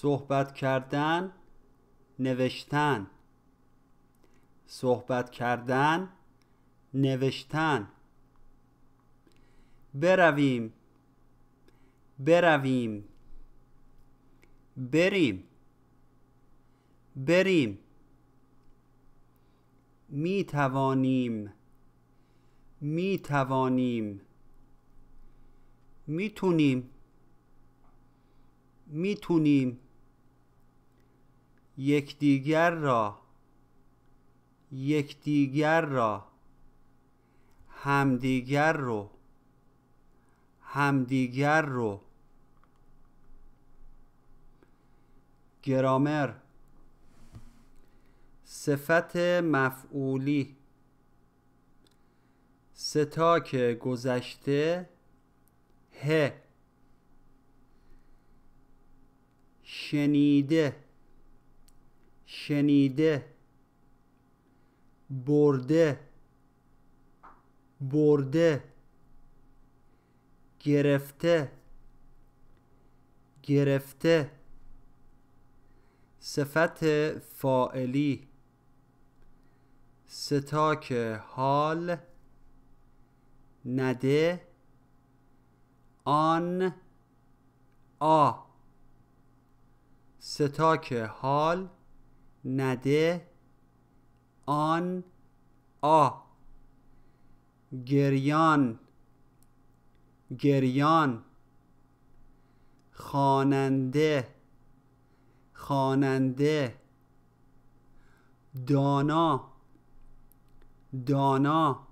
صحبت کردن نوشتن صحبت کردن نوشتن برویم برویم بریم بریم می توانیم می توانیم میتونیم میتونیم یکدیگر را یکدیگر را همدیگر رو همدیگر رو گرامر صفت مفعولی ستاک گذشته ه شنیده شنیده برده برده گرفته گرفته صفت فائلی ستاک حال نده آن آ ستاک حال نده آن آ گریان گریان خواننده خواننده دانا دانا